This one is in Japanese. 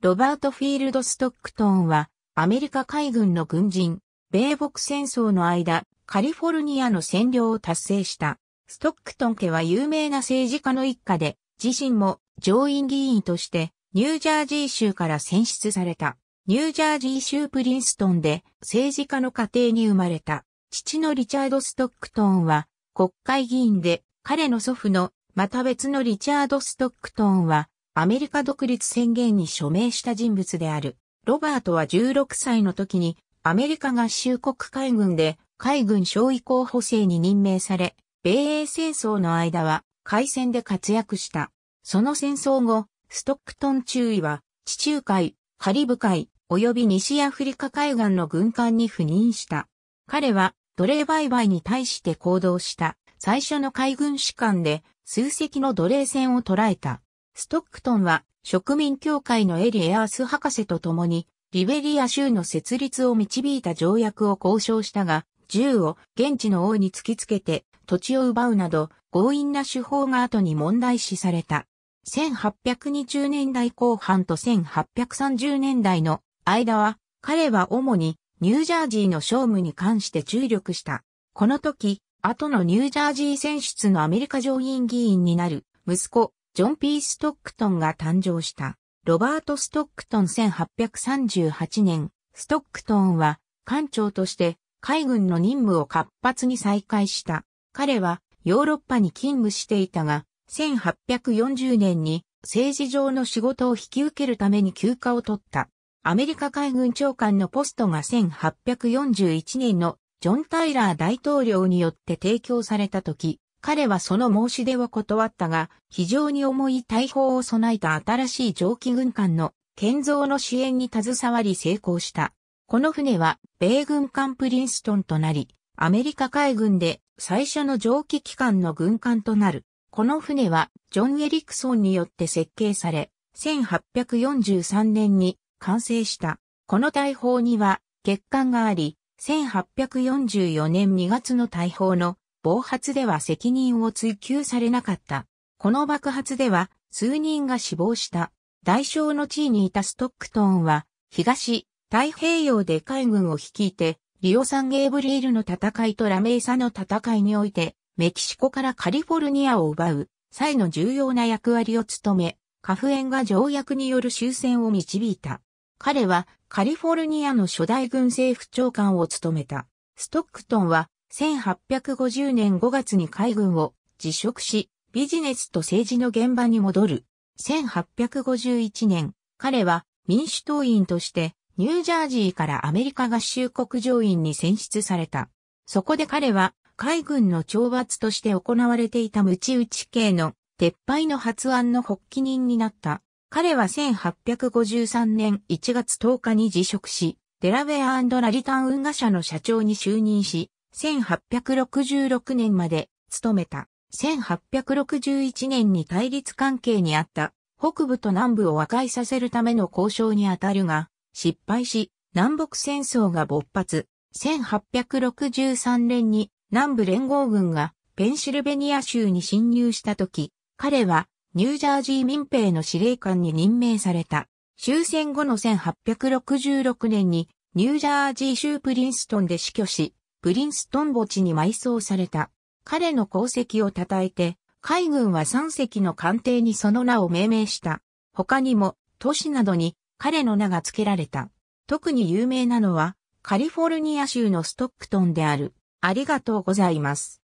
ロバート・フィールド・ストックトンは、アメリカ海軍の軍人、米北戦争の間、カリフォルニアの占領を達成した。ストックトン家は有名な政治家の一家で、自身も上院議員として、ニュージャージー州から選出された。ニュージャージー州プリンストンで政治家の家庭に生まれた。父のリチャード・ストックトンは国会議員で、彼の祖父のまた別のリチャード・ストックトンはアメリカ独立宣言に署名した人物である。ロバートは16歳の時にアメリカ合衆国海軍で海軍将尉候補生に任命され、米英戦争の間は海戦で活躍した。その戦争後、ストックトン中尉は地中海、カリブ海、及び西アフリカ海岸の軍艦に赴任した。彼は奴隷売買に対して行動した最初の海軍士官で数隻の奴隷船を捕らえた。ストックトンは植民協会のエリエアース博士と共にリベリア州の設立を導いた条約を交渉したが、銃を現地の王に突きつけて土地を奪うなど強引な手法が後に問題視された。1820年代後半と1830年代の間は彼は主にニュージャージーの勝務に関して注力した。この時、後のニュージャージー選出のアメリカ上院議員になる息子ジョン・ P・ ストックトンが誕生した。ロバート・ストックトン1838年、ストックトンは艦長として海軍の任務を活発に再開した。彼はヨーロッパに勤務していたが、1840年に政治上の仕事を引き受けるために休暇を取った。アメリカ海軍長官のポストが1841年のジョン・タイラー大統領によって提供された時、彼はその申し出を断ったが、非常に重い大砲を備えた新しい蒸気軍艦の建造の支援に携わり成功した。この船は、米軍艦プリンストンとなり、アメリカ海軍で最初の蒸気機関の軍艦となる。この船は、ジョン・エリクソンによって設計され、1843年に完成した。この大砲には、欠陥があり、1844年2月の大砲の暴発では責任を追及されなかった。この爆発では数人が死亡した。代償の地位にいたストックトーンは、東、太平洋で海軍を率いて、リオ・サン・ゲーブリールの戦いとラメイサの戦いにおいて、メキシコからカリフォルニアを奪う、際の重要な役割を務め、カフエンが条約による終戦を導いた。彼はカリフォルニアの初代軍政府長官を務めた。ストックトンは1850年5月に海軍を辞職し、ビジネスと政治の現場に戻る。1851年、彼は民主党員としてニュージャージーからアメリカ合衆国上院に選出された。そこで彼は海軍の懲罰として行われていたムチ打ち系の撤廃の発案の発起人になった。彼は1853年1月10日に辞職し、デラウェアラリタン運河社の社長に就任し、1866年まで務めた。1861年に対立関係にあった北部と南部を和解させるための交渉にあたるが失敗し南北戦争が勃発。1863年に南部連合軍がペンシルベニア州に侵入した時、彼はニュージャージー民兵の司令官に任命された。終戦後の1866年にニュージャージー州プリンストンで死去し、プリンストン墓地に埋葬された。彼の功績を称えて、海軍は3隻の艦艇にその名を命名した。他にも、都市などに彼の名が付けられた。特に有名なのは、カリフォルニア州のストックトンである。ありがとうございます。